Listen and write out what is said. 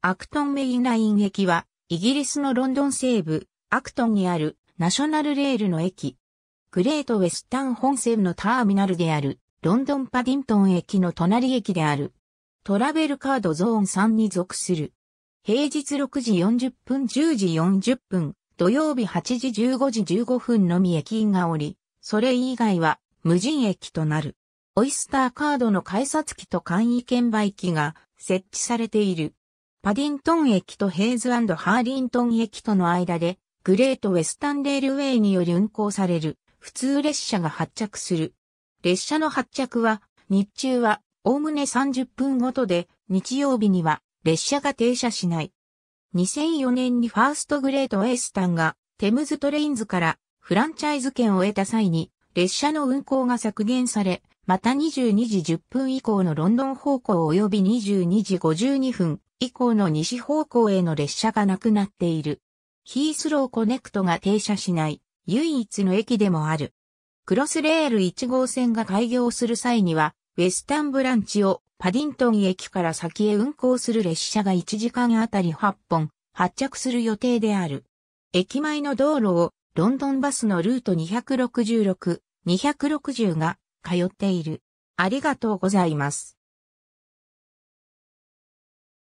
アクトンメインライン駅は、イギリスのロンドン西部、アクトンにあるナショナルレールの駅。グレートウェスタン本線のターミナルである、ロンドンパディントン駅の隣駅である。トラベルカードゾーン3に属する。平日6時40分10時40分、土曜日8時15時15分のみ駅員がおり、それ以外は無人駅となる。オイスターカードの改札機と簡易券売機が設置されている。パディントン駅とヘイズハーリントン駅との間で、グレートウェスタンレールウェイにより運行される、普通列車が発着する。列車の発着は、日中は、おおむね30分ごとで、日曜日には、列車が停車しない。2004年にファーストグレートウェスタンが、テムズトレインズから、フランチャイズ権を得た際に、列車の運行が削減され、また22時10分以降のロンドン方向及び22時52分以降の西方向への列車がなくなっている。ヒースローコネクトが停車しない唯一の駅でもある。クロスレール1号線が開業する際には、ウェスタンブランチをパディントン駅から先へ運行する列車が1時間あたり8本発着する予定である。駅前の道路をロンドンバスのルート266、260が通っている。ありがとうございます。